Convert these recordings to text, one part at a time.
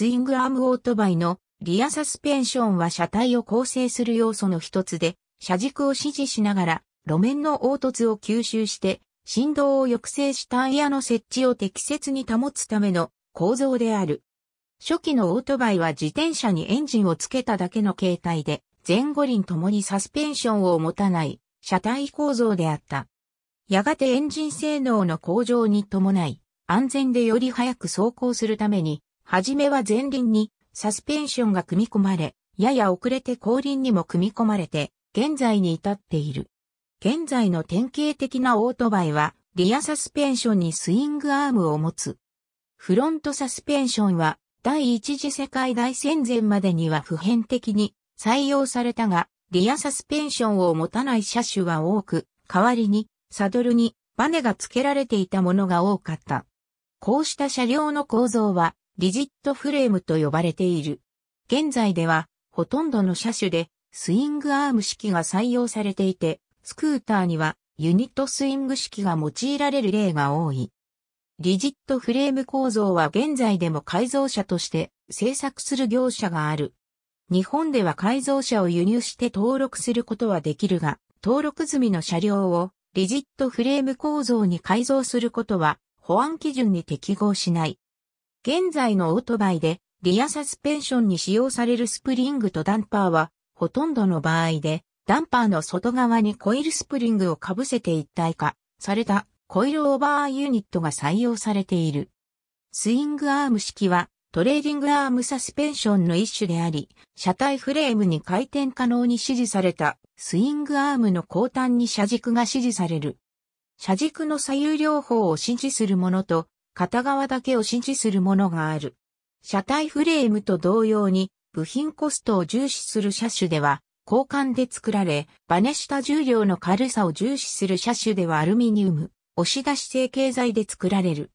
スイングアームオートバイのリアサスペンションは車体を構成する要素の一つで、車軸を支持しながら路面の凹凸を吸収して振動を抑制しタイヤの設置を適切に保つための構造である。初期のオートバイは自転車にエンジンをつけただけの形態で、前後輪ともにサスペンションを持たない車体構造であった。やがてエンジン性能の向上に伴い、安全でより早く走行するために、はじめは前輪にサスペンションが組み込まれ、やや遅れて後輪にも組み込まれて、現在に至っている。現在の典型的なオートバイは、リアサスペンションにスイングアームを持つ。フロントサスペンションは、第一次世界大戦前までには普遍的に採用されたが、リアサスペンションを持たない車種は多く、代わりに、サドルにバネが付けられていたものが多かった。こうした車両の構造は、リジットフレームと呼ばれている。現在では、ほとんどの車種で、スイングアーム式が採用されていて、スクーターにはユニットスイング式が用いられる例が多い。リジットフレーム構造は現在でも改造車として製作する業者がある。日本では改造車を輸入して登録することはできるが、登録済みの車両をリジットフレーム構造に改造することは保安基準に適合しない。現在のオートバイでリアサスペンションに使用されるスプリングとダンパーはほとんどの場合でダンパーの外側にコイルスプリングを被せて一体化されたコイルオーバーユニットが採用されている。スイングアーム式はトレーディングアームサスペンションの一種であり、車体フレームに回転可能に指示されたスイングアームの後端に車軸が指示される。車軸の左右両方を指示するものと片側だけを支持するものがある。車体フレームと同様に、部品コストを重視する車種では、交換で作られ、バネ下重量の軽さを重視する車種ではアルミニウム、押し出し成形材で作られる。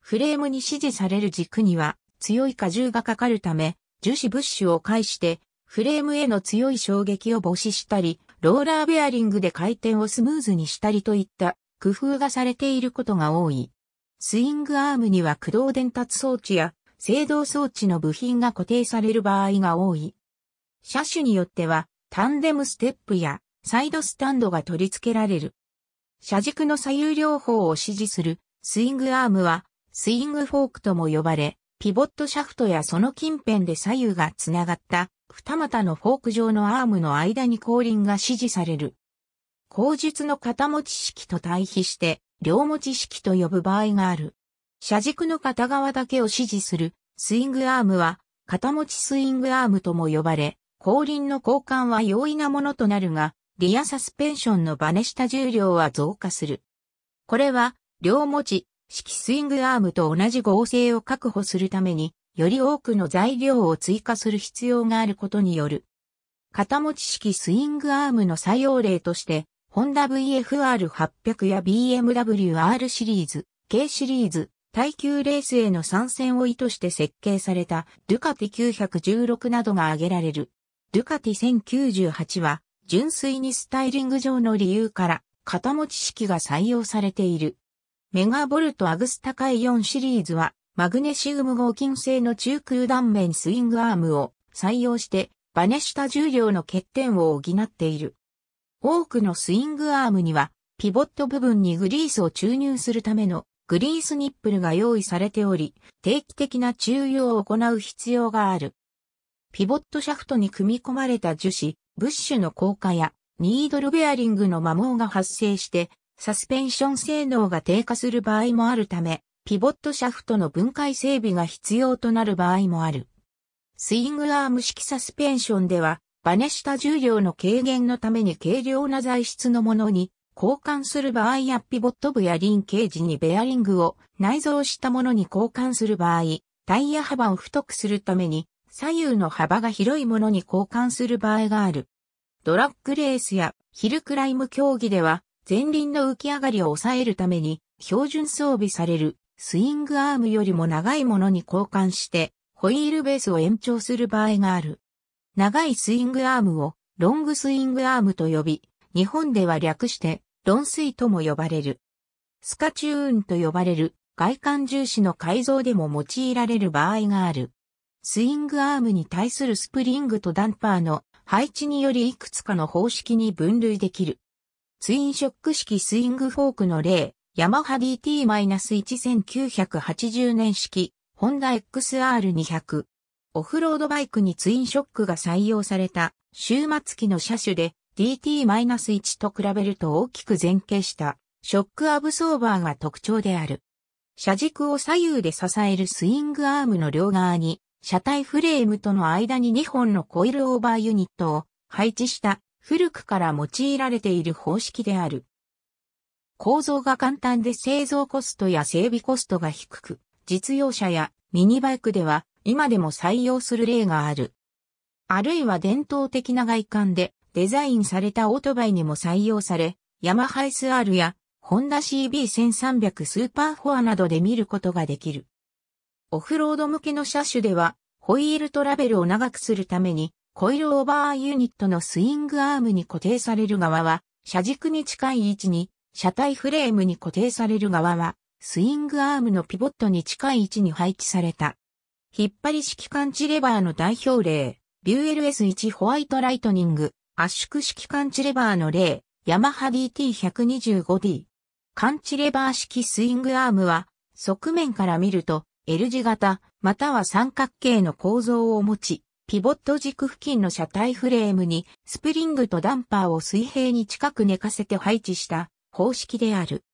フレームに支持される軸には、強い荷重がかかるため、樹脂ブッシュを介して、フレームへの強い衝撃を防止したり、ローラーベアリングで回転をスムーズにしたりといった工夫がされていることが多い。スイングアームには駆動伝達装置や制動装置の部品が固定される場合が多い。車種によっては、タンデムステップやサイドスタンドが取り付けられる。車軸の左右両方を支持するスイングアームは、スイングフォークとも呼ばれ、ピボットシャフトやその近辺で左右がつながった二股のフォーク状のアームの間に後輪が支持される。後述の型持ち式と対比して、両持ち式と呼ぶ場合がある。車軸の片側だけを支持するスイングアームは片持ちスイングアームとも呼ばれ、後輪の交換は容易なものとなるが、リアサスペンションのバネ下重量は増加する。これは両持ち式スイングアームと同じ合成を確保するために、より多くの材料を追加する必要があることによる。片持ち式スイングアームの採用例として、ホンダ VFR800 や BMW R シリーズ、K シリーズ、耐久レースへの参戦を意図して設計されたドゥカティ916などが挙げられる。ドゥカティ1098は純粋にスタイリング上の理由から型持ち式が採用されている。メガボルトアグスタカイ4シリーズはマグネシウム合金製の中空断面スイングアームを採用してバネした重量の欠点を補っている。多くのスイングアームには、ピボット部分にグリースを注入するためのグリースニップルが用意されており、定期的な注油を行う必要がある。ピボットシャフトに組み込まれた樹脂、ブッシュの硬化や、ニードルベアリングの摩耗が発生して、サスペンション性能が低下する場合もあるため、ピボットシャフトの分解整備が必要となる場合もある。スイングアーム式サスペンションでは、バネした重量の軽減のために軽量な材質のものに交換する場合やピボット部やリンケージにベアリングを内蔵したものに交換する場合、タイヤ幅を太くするために左右の幅が広いものに交換する場合がある。ドラッグレースやヒルクライム競技では前輪の浮き上がりを抑えるために標準装備されるスイングアームよりも長いものに交換してホイールベースを延長する場合がある。長いスイングアームをロングスイングアームと呼び、日本では略してロンスイとも呼ばれる。スカチューンと呼ばれる外観重視の改造でも用いられる場合がある。スイングアームに対するスプリングとダンパーの配置によりいくつかの方式に分類できる。ツインショック式スイングフォークの例、ヤマハ DT-1980 年式、ホンダ XR200、オフロードバイクにツインショックが採用された終末期の車種で DT-1 と比べると大きく前傾したショックアブソーバーが特徴である。車軸を左右で支えるスイングアームの両側に車体フレームとの間に2本のコイルオーバーユニットを配置した古くから用いられている方式である。構造が簡単で製造コストや整備コストが低く、実用車やミニバイクでは今でも採用する例がある。あるいは伝統的な外観でデザインされたオートバイにも採用され、ヤマハ SR やホンダ CB1300 スーパーフォアなどで見ることができる。オフロード向けの車種では、ホイールトラベルを長くするために、コイルオーバーユニットのスイングアームに固定される側は、車軸に近い位置に、車体フレームに固定される側は、スイングアームのピボットに近い位置に配置された。引っ張り式感知レバーの代表例、ビュー LS1 ホワイトライトニング、圧縮式感知レバーの例、ヤマハ DT125D。感知レバー式スイングアームは、側面から見ると、L 字型、または三角形の構造を持ち、ピボット軸付近の車体フレームに、スプリングとダンパーを水平に近く寝かせて配置した方式である。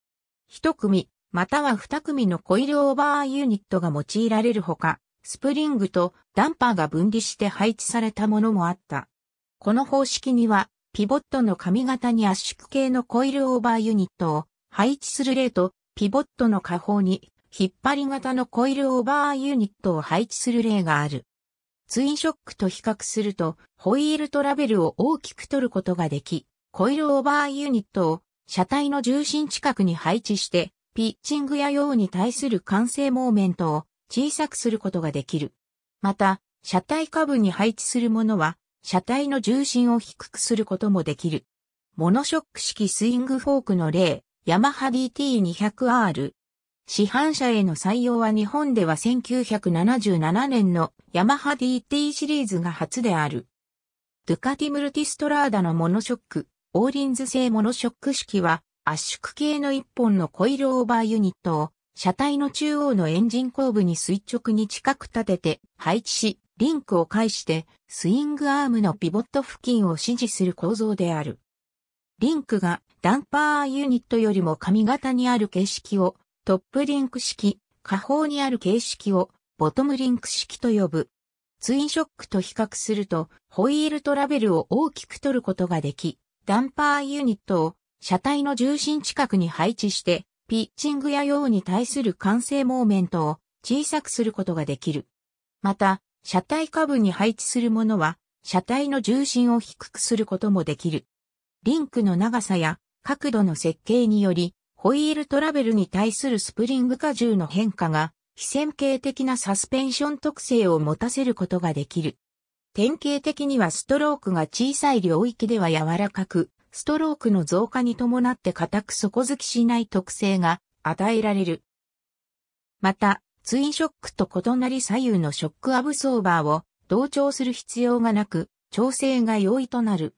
一組、または二組のコイルオーバーユニットが用いられるほか、スプリングとダンパーが分離して配置されたものもあった。この方式には、ピボットの髪型に圧縮系のコイルオーバーユニットを配置する例と、ピボットの下方に引っ張り型のコイルオーバーユニットを配置する例がある。ツインショックと比較すると、ホイールトラベルを大きく取ることができ、コイルオーバーユニットを車体の重心近くに配置して、ピッチングや用に対する完成モーメントを小さくすることができる。また、車体下部に配置するものは、車体の重心を低くすることもできる。モノショック式スイングフォークの例、ヤマハ DT200R。市販車への採用は日本では1977年のヤマハ DT シリーズが初である。ドゥカティムルティストラーダのモノショック、オーリンズ製モノショック式は圧縮系の一本のコイルオーバーユニットを車体の中央のエンジン後部に垂直に近く立てて配置し、リンクを介してスイングアームのピボット付近を支持する構造である。リンクがダンパーユニットよりも上型にある形式をトップリンク式、下方にある形式をボトムリンク式と呼ぶ。ツインショックと比較するとホイールトラベルを大きく取ることができ、ダンパーユニットを車体の重心近くに配置してピッチングや用に対する完成モーメントを小さくすることができる。また、車体下部に配置するものは、車体の重心を低くすることもできる。リンクの長さや角度の設計により、ホイールトラベルに対するスプリング荷重の変化が、非線形的なサスペンション特性を持たせることができる。典型的にはストロークが小さい領域では柔らかく、ストロークの増加に伴って固く底付きしない特性が与えられる。また、ツインショックと異なり左右のショックアブソーバーを同調する必要がなく、調整が容易となる。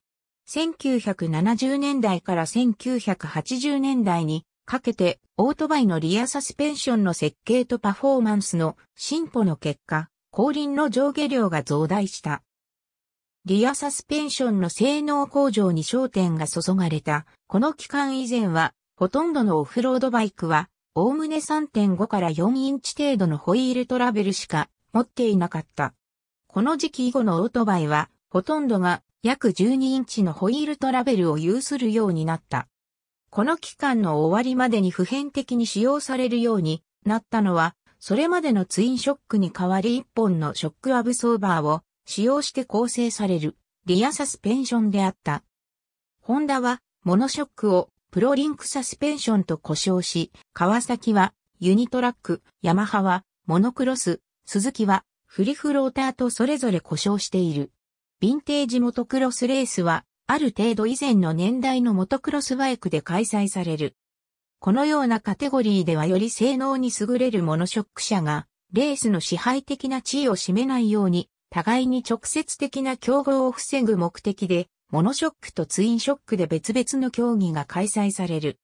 1970年代から1980年代にかけてオートバイのリアサスペンションの設計とパフォーマンスの進歩の結果、後輪の上下量が増大した。リアサスペンションの性能向上に焦点が注がれた。この期間以前は、ほとんどのオフロードバイクは、おおむね3.5から4インチ程度のホイールトラベルしか持っていなかった。この時期以後のオートバイは、ほとんどが約12インチのホイールトラベルを有するようになった。この期間の終わりまでに普遍的に使用されるようになったのは、それまでのツインショックに代わり1本のショックアブソーバーを使用して構成されるリアサスペンションであった。ホンダはモノショックをプロリンクサスペンションと呼称し、川崎はユニトラック、ヤマハはモノクロス、鈴木はフリフローターとそれぞれ故障している。ヴィンテージモトクロスレースは、ある程度以前の年代のモトクロスバイクで開催される。このようなカテゴリーではより性能に優れるモノショック車が、レースの支配的な地位を占めないように互いに直接的な競合を防ぐ目的で、モノショックとツインショックで別々の競技が開催される。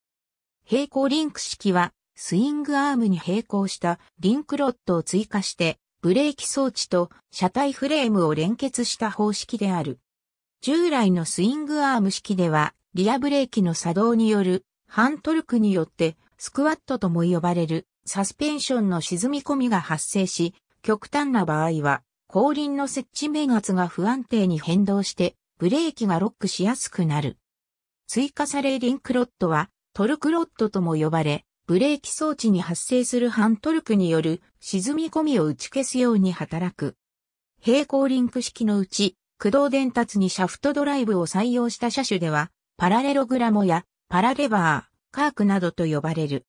平行リンク式は、スイングアームに並行したリンクロッドを追加して、ブレーキ装置と車体フレームを連結した方式である。従来のスイングアーム式では、リアブレーキの作動による、ハントルクによって、スクワットとも呼ばれる、サスペンションの沈み込みが発生し、極端な場合は、後輪の設置目圧が不安定に変動して、ブレーキがロックしやすくなる。追加されリンクロッドは、トルクロッドとも呼ばれ、ブレーキ装置に発生する反トルクによる沈み込みを打ち消すように働く。平行リンク式のうち、駆動伝達にシャフトドライブを採用した車種では、パラレログラモやパラレバー、カークなどと呼ばれる。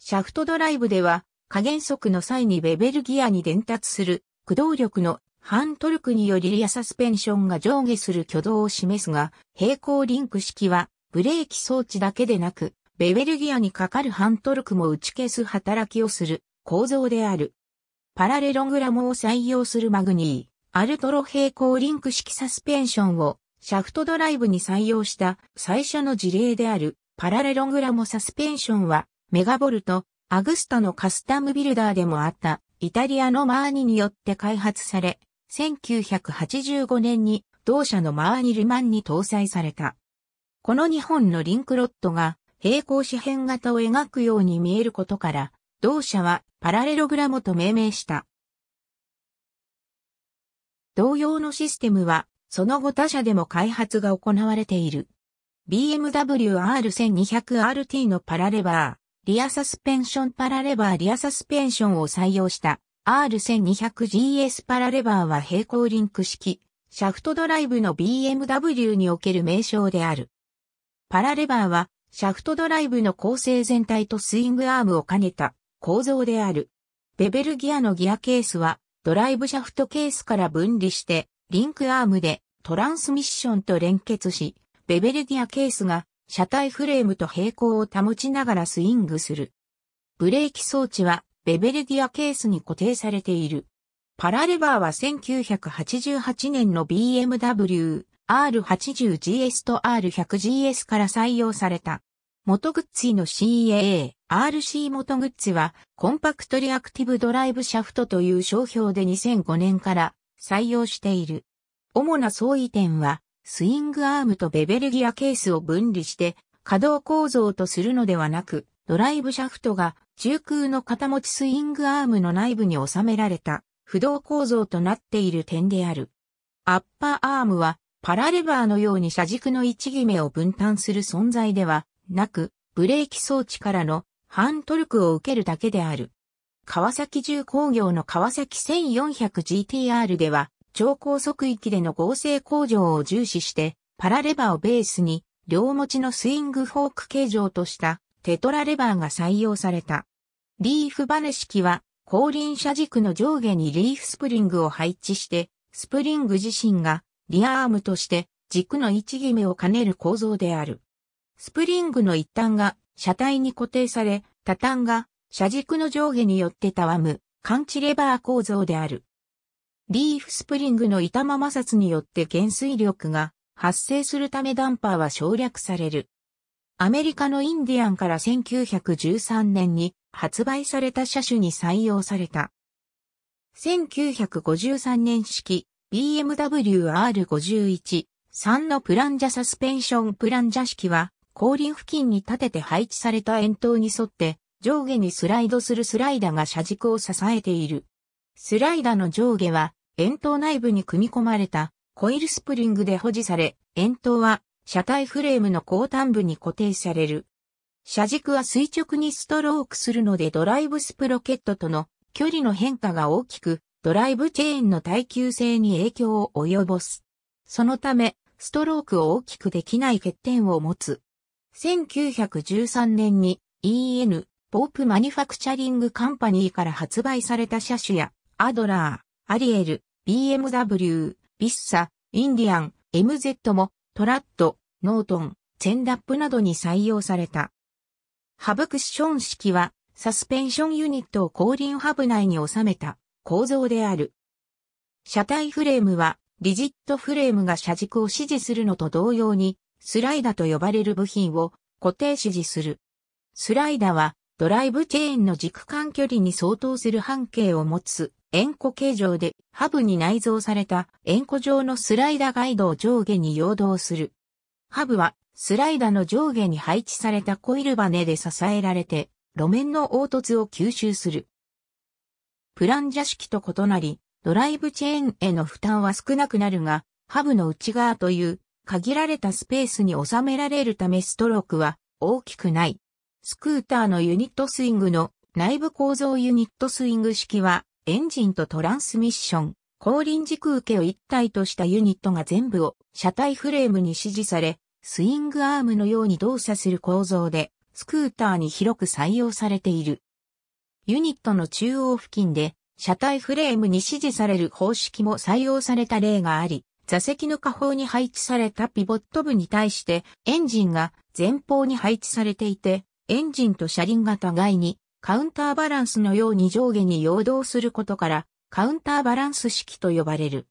シャフトドライブでは、加減速の際にベベルギアに伝達する駆動力の半トルクによりリアサスペンションが上下する挙動を示すが、平行リンク式はブレーキ装置だけでなく、ベベルギアにかかる半トルクも打ち消す働きをする構造である。パラレログラムを採用するマグニー、アルトロ平行リンク式サスペンションをシャフトドライブに採用した最初の事例であるパラレログラムサスペンションはメガボルト、アグスタのカスタムビルダーでもあったイタリアのマーニによって開発され、1985年に同社のマーニルマンに搭載された。この2本のリンクロットが平行四辺型を描くように見えることから、同社はパラレログラムと命名した。同様のシステムは、その後他社でも開発が行われている。BMW R1200RT のパラレバー、リアサスペンションパラレバーリアサスペンションを採用した R1200GS パラレバーは平行リンク式、シャフトドライブの BMW における名称である。パラレバーは、シャフトドライブの構成全体とスイングアームを兼ねた構造である。ベベルギアのギアケースは、ドライブシャフトケースから分離して、リンクアームでトランスミッションと連結し、ベベルギアケースが車体フレームと平行を保ちながらスイングする。ブレーキ装置はベベルディアケースに固定されている。パラレバーは1988年の BMW R80GS と R100GS から採用された。元グッズの CAA、RC 元グッズはコンパクトリアクティブドライブシャフトという商標で2005年から採用している。主な相違点はスイングアームとベベルギアケースを分離して可動構造とするのではなく、ドライブシャフトが中空の型持ちスイングアームの内部に収められた不動構造となっている点である。アッパーアームはパラレバーのように車軸の位置決めを分担する存在ではなく、ブレーキ装置からの半トルクを受けるだけである。川崎重工業の川崎 1400GTR では、超高速域での合成工場を重視して、パラレバーをベースに、両持ちのスイングフォーク形状としたテトラレバーが採用された。リーフバネ式は、後輪車軸の上下にリーフスプリングを配置して、スプリング自身がリアアームとして軸の位置決めを兼ねる構造である。スプリングの一端が車体に固定され、多端が車軸の上下によってたわむ、感知レバー構造である。リーフスプリングの板間摩擦によって減衰力が発生するためダンパーは省略される。アメリカのインディアンから1913年に発売された車種に採用された。1953年式 BMW R51 3のプランジャサスペンションプランジャ式は後輪付近に立てて配置された円筒に沿って上下にスライドするスライダーが車軸を支えている。スライダの上下は、円筒内部に組み込まれたコイルスプリングで保持され、円筒は車体フレームの後端部に固定される。車軸は垂直にストロークするのでドライブスプロケットとの距離の変化が大きく、ドライブチェーンの耐久性に影響を及ぼす。そのため、ストロークを大きくできない欠点を持つ。1913年に EN ポープマニファクチャリングカンパニーから発売された車種やアドラー、アリエル、BMW、ビッサ、インディアン、MZ も、トラッド、ノートン、チェンラップなどに採用された。ハブクッション式は、サスペンションユニットを後輪ハブ内に収めた構造である。車体フレームは、リジットフレームが車軸を支持するのと同様に、スライダと呼ばれる部品を固定支持する。スライダは、ドライブチェーンの軸間距離に相当する半径を持つ円弧形状で、ハブに内蔵された円弧状のスライダガイドを上下に誘導する。ハブは、スライダの上下に配置されたコイルバネで支えられて、路面の凹凸を吸収する。プランジャ式と異なり、ドライブチェーンへの負担は少なくなるが、ハブの内側という限られたスペースに収められるためストロークは大きくない。スクーターのユニットスイングの内部構造ユニットスイング式はエンジンとトランスミッション、後輪軸受けを一体としたユニットが全部を車体フレームに支持され、スイングアームのように動作する構造で、スクーターに広く採用されている。ユニットの中央付近で、車体フレームに支持される方式も採用された例があり、座席の下方に配置されたピボット部に対して、エンジンが前方に配置されていて、エンジンと車輪が互いにカウンターバランスのように上下に陽動することから、カウンターバランス式と呼ばれる。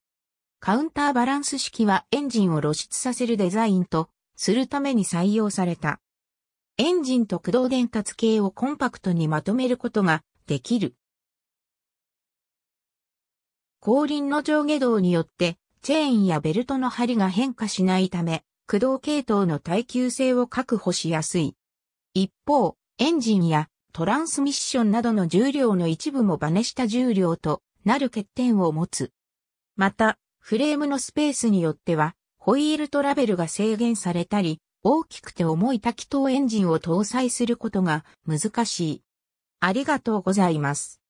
カウンターバランス式はエンジンを露出させるデザインとするために採用された。エンジンと駆動伝達系をコンパクトにまとめることができる。後輪の上下動によってチェーンやベルトの針が変化しないため、駆動系統の耐久性を確保しやすい。一方、エンジンやトランスミッションなどの重量の一部もバネした重量となる欠点を持つ。また、フレームのスペースによっては、ホイールトラベルが制限されたり、大きくて重い多気筒エンジンを搭載することが難しい。ありがとうございます。